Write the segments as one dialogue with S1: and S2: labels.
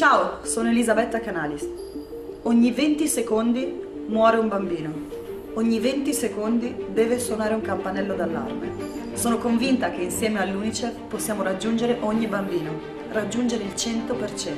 S1: Ciao, sono Elisabetta Canalis. Ogni 20 secondi muore un bambino. Ogni 20 secondi deve suonare un campanello d'allarme. Sono convinta che insieme all'UNICEF possiamo raggiungere ogni bambino, raggiungere il 100%.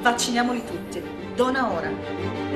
S1: Vacciniamoli tutti, dona ora.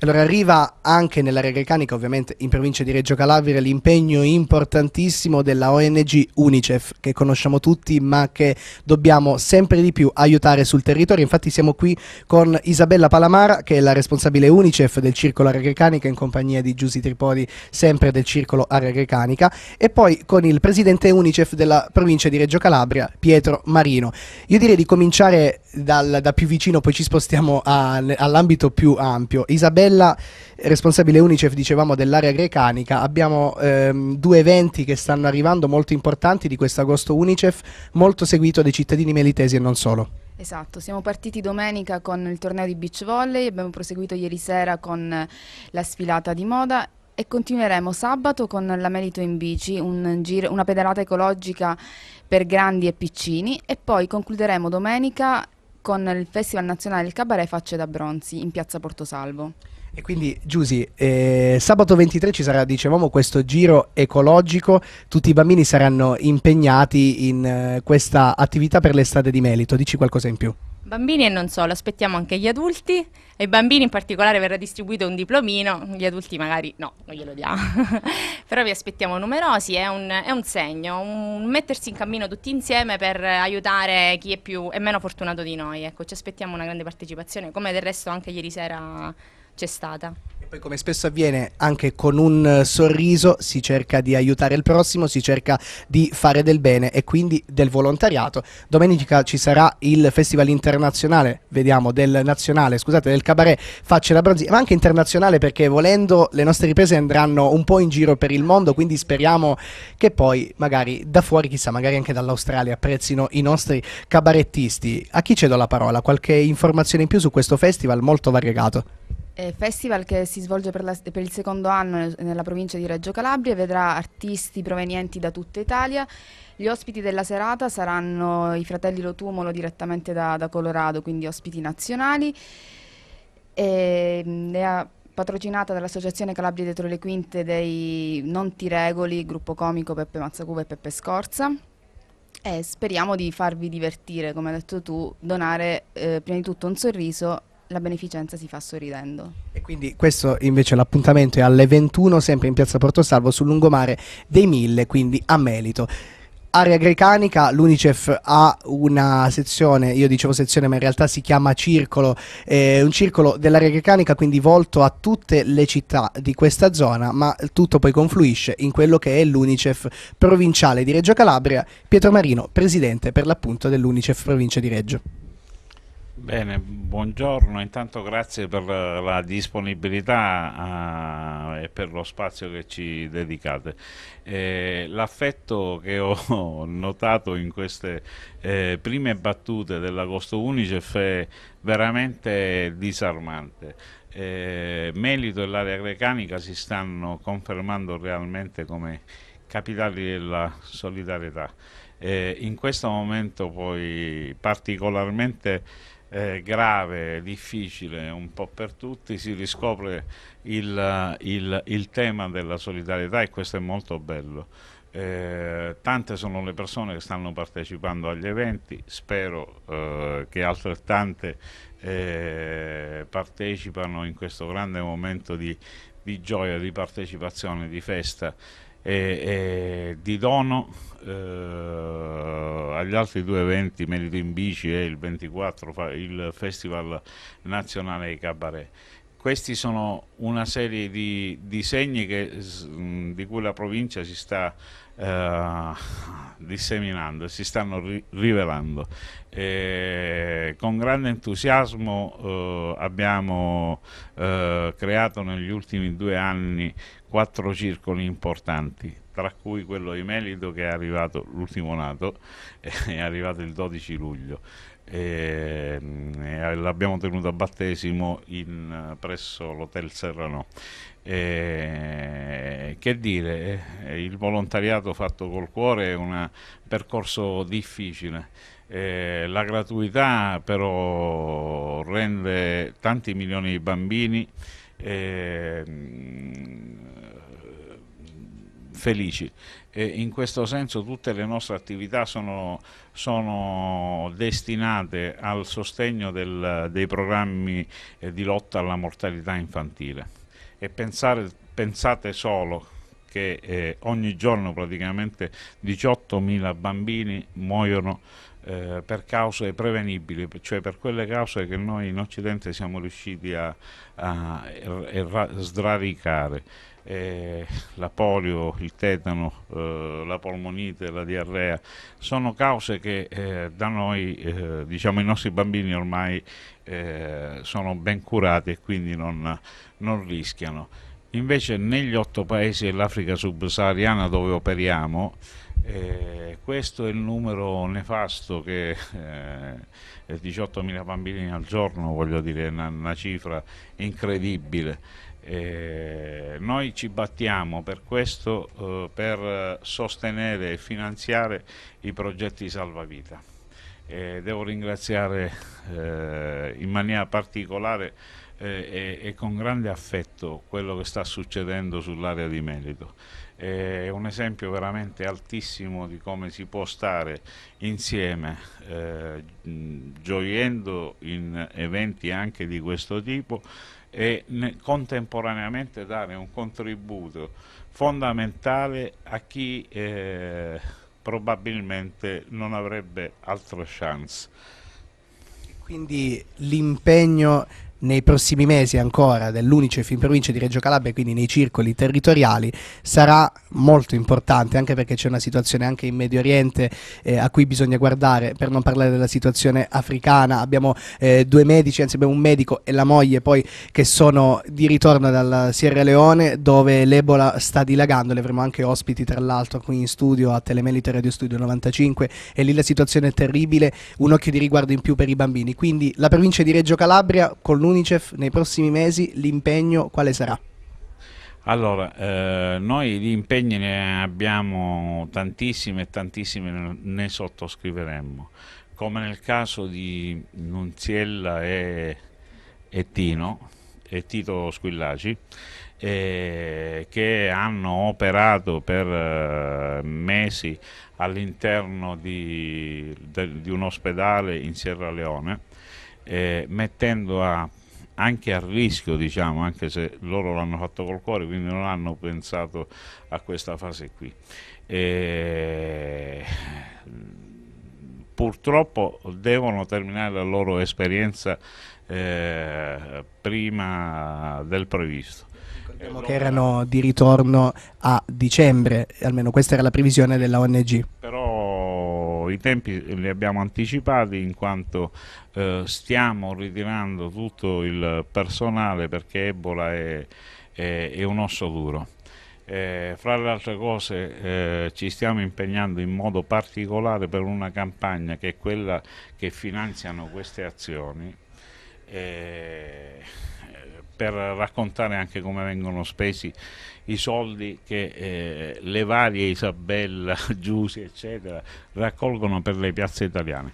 S2: Allora arriva anche nell'area grecanica, ovviamente in provincia di Reggio Calabria, l'impegno importantissimo della ONG Unicef, che conosciamo tutti ma che dobbiamo sempre di più aiutare sul territorio. Infatti siamo qui con Isabella Palamara, che è la responsabile Unicef del Circolo Area Grecanica, in compagnia di Giussi Tripodi, sempre del Circolo Area Grecanica, e poi con il presidente Unicef della provincia di Reggio Calabria, Pietro Marino. Io direi di cominciare dal, da più vicino, poi ci spostiamo all'ambito più ampio. Isabella Nardella, responsabile Unicef, dicevamo, dell'area grecanica. Abbiamo ehm, due eventi che stanno arrivando molto importanti di questo agosto Unicef, molto seguito dai cittadini melitesi e non solo.
S1: Esatto, siamo partiti domenica con il torneo di beach volley, abbiamo proseguito ieri sera con la sfilata di moda e continueremo sabato con la Merito in bici, un giro, una pedalata ecologica per grandi e piccini e poi concluderemo domenica con il Festival Nazionale del Cabaret Facce da Bronzi in piazza Porto Salvo.
S2: E quindi Giusy, eh, sabato 23 ci sarà, dicevamo, questo giro ecologico, tutti i bambini saranno impegnati in eh, questa attività per l'estate di Melito, dici qualcosa in più.
S1: Bambini e non solo, aspettiamo anche gli adulti, ai bambini in particolare verrà distribuito un diplomino, gli adulti magari no, non glielo diamo, però vi aspettiamo numerosi, è un, è un, segno, un mettersi in cammino tutti insieme per aiutare chi è, più, è meno fortunato di noi, ecco, ci aspettiamo una grande partecipazione, come del resto anche ieri sera c'è stata.
S2: E poi come spesso avviene anche con un eh, sorriso si cerca di aiutare il prossimo, si cerca di fare del bene e quindi del volontariato. Domenica ci sarà il Festival Internazionale, vediamo, del Nazionale, scusate, del Cabaret Facce la Bronzina, ma anche internazionale perché volendo le nostre riprese andranno un po' in giro per il mondo, quindi speriamo che poi magari da fuori, chissà, magari anche dall'Australia apprezzino i nostri cabarettisti. A chi cedo la parola? Qualche informazione in più su questo festival molto variegato?
S1: Eh, festival che si svolge per, la, per, il secondo anno nella provincia di Reggio Calabria vedrà artisti provenienti da tutta Italia. Gli ospiti della serata saranno i fratelli Rotumolo direttamente da, da Colorado, quindi ospiti nazionali. E, ehm, è patrocinata dall'associazione Calabria dietro le quinte dei Non Ti Regoli, gruppo comico Peppe Mazzacuba e Peppe Scorza. E speriamo di farvi divertire, come hai detto tu, donare eh, prima di tutto un sorriso la beneficenza si fa sorridendo. E
S2: quindi questo invece l'appuntamento è alle 21 sempre in piazza Porto Salvo sul lungomare dei Mille, quindi a Melito. Area Grecanica, l'Unicef ha una sezione, io dicevo sezione ma in realtà si chiama circolo, eh, un circolo dell'area grecanica quindi volto a tutte le città di questa zona, ma tutto poi confluisce in quello che è l'Unicef provinciale di Reggio Calabria, Pietro Marino, presidente per l'appunto dell'Unicef provincia di Reggio.
S3: Bene, buongiorno, intanto grazie per la disponibilità uh, e per lo spazio che ci dedicate. Eh, L'affetto che ho notato in queste eh, prime battute dell'agosto Unicef è veramente disarmante. Eh, Melito e l'area grecanica si stanno confermando realmente come capitali della solidarietà. Eh, in questo momento poi particolarmente eh, grave, difficile un po' per tutti, si riscopre il, il, il tema della solidarietà e questo è molto bello. Eh, tante sono le persone che stanno partecipando agli eventi, spero eh, che altrettante eh, partecipano in questo grande momento di, di gioia, di partecipazione, di festa e, di dono eh, agli altri due eventi Merito in Bici e il 24 il Festival Nazionale dei Cabaret questi sono una serie di, di segni che, di cui la provincia si sta eh, disseminando, si stanno ri rivelando. E con grande entusiasmo eh, abbiamo eh, creato negli ultimi due anni quattro circoli importanti, tra cui quello di Melido che è arrivato l'ultimo nato, è arrivato il 12 luglio. E eh, l'abbiamo tenuto a battesimo in, eh, presso l'Hotel Serrano. Eh, che dire, eh, il volontariato fatto col cuore è un percorso difficile. Eh, la gratuità però rende tanti milioni di bambini eh, felici. E in questo senso tutte le nostre attività sono, sono destinate al sostegno del, dei programmi eh, di lotta alla mortalità infantile. E pensare, pensate solo che eh, ogni giorno praticamente 18.000 bambini muoiono eh, per cause prevenibili, cioè per quelle cause che noi in Occidente siamo riusciti a, a, er, a sradicare eh, la polio, il tetano, eh, la polmonite, la diarrea, sono cause che eh, da noi, eh, diciamo i nostri bambini ormai eh, sono ben curati e quindi non, non rischiano. Invece negli otto paesi dell'Africa subsahariana dove operiamo, eh, questo è il numero nefasto che eh, 18.000 bambini al giorno, voglio dire, è una, una cifra incredibile. Eh, noi ci battiamo per questo, eh, per sostenere e finanziare i progetti salvavita. Eh, devo ringraziare eh, in maniera particolare eh, e, e con grande affetto quello che sta succedendo sull'area di merito è un esempio veramente altissimo di come si può stare insieme eh, gioiendo in eventi anche di questo tipo e contemporaneamente dare un contributo fondamentale a chi eh, probabilmente non avrebbe altre chance. Quindi
S2: l'impegno nei prossimi mesi ancora dell'Unicef in provincia di Reggio Calabria, quindi nei circoli territoriali, sarà molto importante anche perché c'è una situazione anche in Medio Oriente eh, a cui bisogna guardare, per non parlare della situazione africana, abbiamo eh, due medici, anzi abbiamo un medico e la moglie poi che sono di ritorno dalla Sierra Leone dove l'Ebola sta dilagando, le avremo anche ospiti tra l'altro qui in studio a Telemelito Radio Studio 95 e lì la situazione è terribile,
S3: un occhio di riguardo in
S2: più per i bambini, quindi la provincia di Reggio Calabria con l'UNICEF nei prossimi mesi, l'impegno quale sarà?
S3: Allora, eh, noi di impegni ne abbiamo tantissimi e tantissimi ne sottoscriveremmo. Come nel caso di Nunziella e, e Tino, e Tito Squillaci, eh, che hanno operato per eh, mesi all'interno di, di, un ospedale in Sierra Leone, eh, mettendo a anche a rischio, diciamo, anche se loro l'hanno fatto col cuore, quindi non hanno pensato a questa fase qui. E... Purtroppo devono terminare la loro esperienza eh, prima del previsto.
S2: Ricordiamo che erano di ritorno a dicembre, almeno questa era la previsione della ONG.
S3: Però i tempi li abbiamo anticipati in quanto eh, stiamo ritirando tutto il personale perché Ebola è, è, è un osso duro. Eh, fra le altre cose eh, ci stiamo impegnando in modo particolare per una campagna che è quella che finanziano queste azioni. Eh, per raccontare anche come vengono spesi i soldi che eh, le varie Isabella, Giussi, eccetera, raccolgono per le piazze italiane.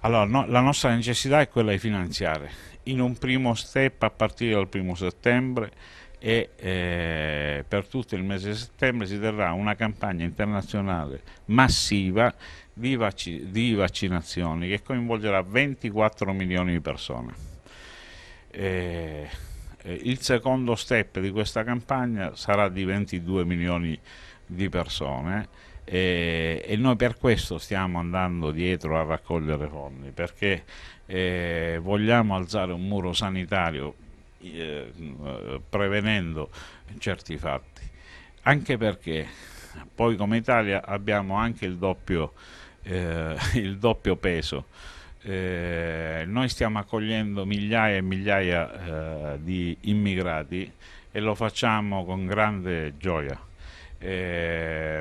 S3: Allora, no, la nostra necessità è quella di finanziare in un primo step a partire dal primo settembre e eh, per tutto il mese di settembre si terrà una campagna internazionale massiva di, vac di vaccinazioni che coinvolgerà 24 milioni di persone. E, il secondo step di questa campagna sarà di 22 milioni di persone e, e noi per questo stiamo andando dietro a raccogliere fondi perché eh, vogliamo alzare un muro sanitario eh, prevenendo certi fatti anche perché poi come Italia abbiamo anche il doppio, eh, il doppio peso eh, noi stiamo accogliendo migliaia e migliaia eh, di immigrati e lo facciamo con grande gioia. Eh,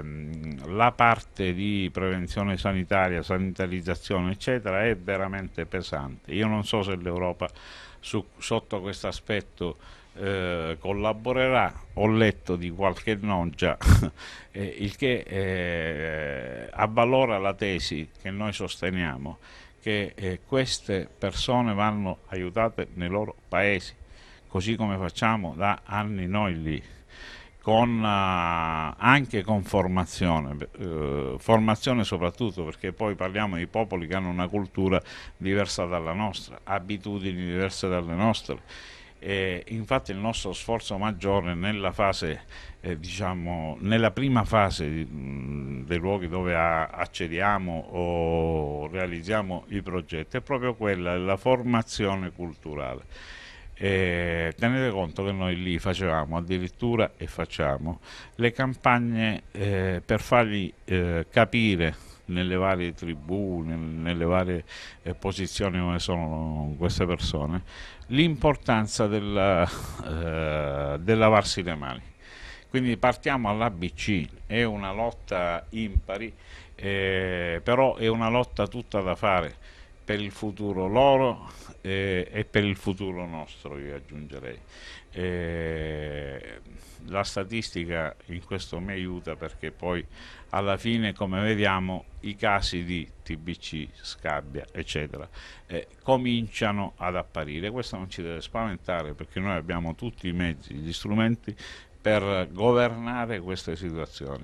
S3: la parte di prevenzione sanitaria, sanitarizzazione, eccetera, è veramente pesante. Io non so se l'Europa sotto questo aspetto eh, collaborerà, ho letto di qualche noggia, eh, il che eh, avvalora la tesi che noi sosteniamo che eh, queste persone vanno aiutate nei loro paesi, così come facciamo da anni noi lì, con, eh, anche con formazione, eh, formazione soprattutto perché poi parliamo di popoli che hanno una cultura diversa dalla nostra, abitudini diverse dalle nostre. E infatti il nostro sforzo maggiore nella, fase, eh, diciamo, nella prima fase dei luoghi dove accediamo o realizziamo i progetti è proprio quella della formazione culturale. E tenete conto che noi lì facevamo addirittura e facciamo le campagne eh, per fargli eh, capire nelle varie tribù, nelle varie eh, posizioni dove sono queste persone, l'importanza del, eh, del lavarsi le mani. Quindi partiamo all'ABC, è una lotta impari, eh, però è una lotta tutta da fare per il futuro loro eh, e per il futuro nostro, io aggiungerei. Eh, la statistica in questo mi aiuta perché poi alla fine, come vediamo, i casi di TBC, scabbia, eccetera, eh, cominciano ad apparire. Questo non ci deve spaventare perché noi abbiamo tutti i mezzi, gli strumenti per governare queste situazioni,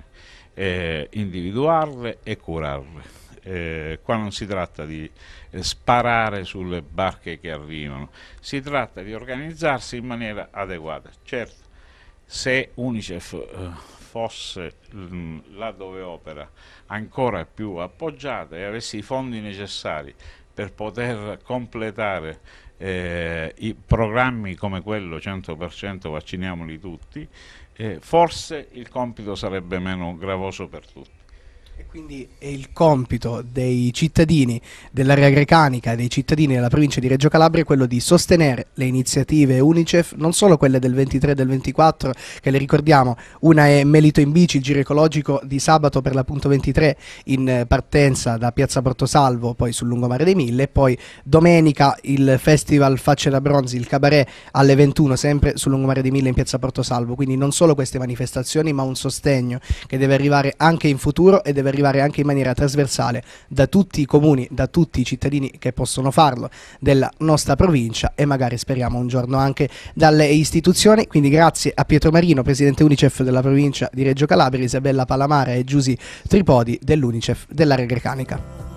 S3: eh, individuarle e curarle. Eh, qua non si tratta di eh, sparare sulle barche che arrivano, si tratta di organizzarsi in maniera adeguata. Certo, se UNICEF eh, fosse mh, mm, là dove opera ancora più appoggiata e avesse i fondi necessari per poter completare eh, i programmi come quello 100% vacciniamoli tutti, eh, forse il compito sarebbe meno gravoso per tutti. E
S2: quindi è il compito dei cittadini dell'area grecanica e dei cittadini della provincia di Reggio Calabria quello di sostenere le iniziative UNICEF, non solo quelle del 23 e del 24, che le ricordiamo, una è Melito in bici, il giro ecologico di sabato per l'appunto 23 in partenza da Piazza Porto Salvo, poi sul lungomare dei Mille, e poi domenica il festival Facce da Bronzi, il cabaret alle 21 sempre sul lungomare dei Mille in Piazza Porto Salvo, quindi non solo queste manifestazioni ma un sostegno che deve arrivare anche in futuro e deve deve arrivare anche in maniera trasversale da tutti i comuni, da tutti i cittadini che possono farlo della nostra provincia e magari speriamo un giorno anche dalle istituzioni. Quindi grazie a Pietro Marino, presidente Unicef della provincia di Reggio Calabria, Isabella Palamara e Giusi Tripodi dell'Unicef dell'area grecanica.